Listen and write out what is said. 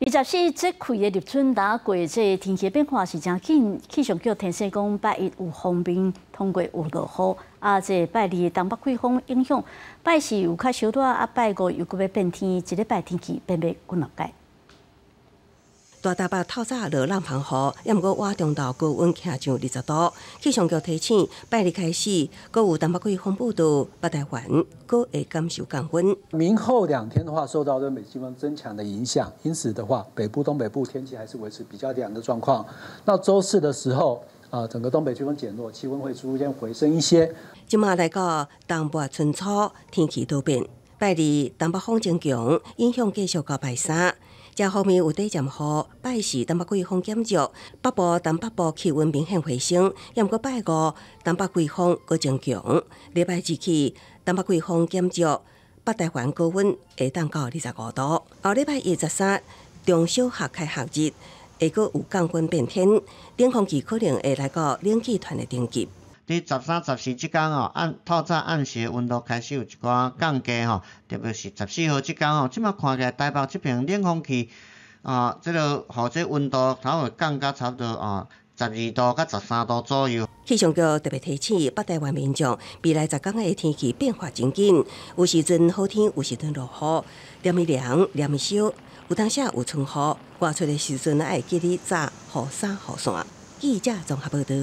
二十四节气的立春打过，即天气变化是真紧。气象局提醒讲，拜一有风冰通过有落雨，啊，即拜二东北季风影响，拜四有较小雨，啊，拜五又阁要变天，一礼拜天气变变几落来。大台北透早落冷澎雨，也不过中道高温下上二十度。气象局提醒，拜日开始，阁有东北季风暴度北台湾阁会感受降温。明后两天的话，受到东北季风增强的影响，因此的话，北部、东北部天气还是维持比较凉的状况。到周四的时候，啊，整个东北季风减弱，气温会逐渐回升一些。今麦来到东北春初，天气多变，拜日东北风增强，影响继续到拜三。今方面有短暂雨，拜四东北季风减弱，北部、东北部气温明显回升，也毋过拜五东北季风搁增强。礼拜日起，东北季风减弱，北大环高温会冻到二十五度。后礼拜二十三、中小学开学日，会搁有降温变天，冷空气可能会来到冷气团的等级。伫十三、十四之间哦，按透早暗时温度开始有一寡降低吼，特别是十四号之间吼，即摆看起来台北即边冷空气啊，即个或者温度稍微降低，差不多哦，十二度甲十三度左右。气象局特别提醒，北台湾民众，未来十天的天气变化真紧，有时阵好天，有时阵落雨，凉一凉，凉一烧，有当下有春雨，外出来时阵，那会给你炸好山好山，记者综合报道。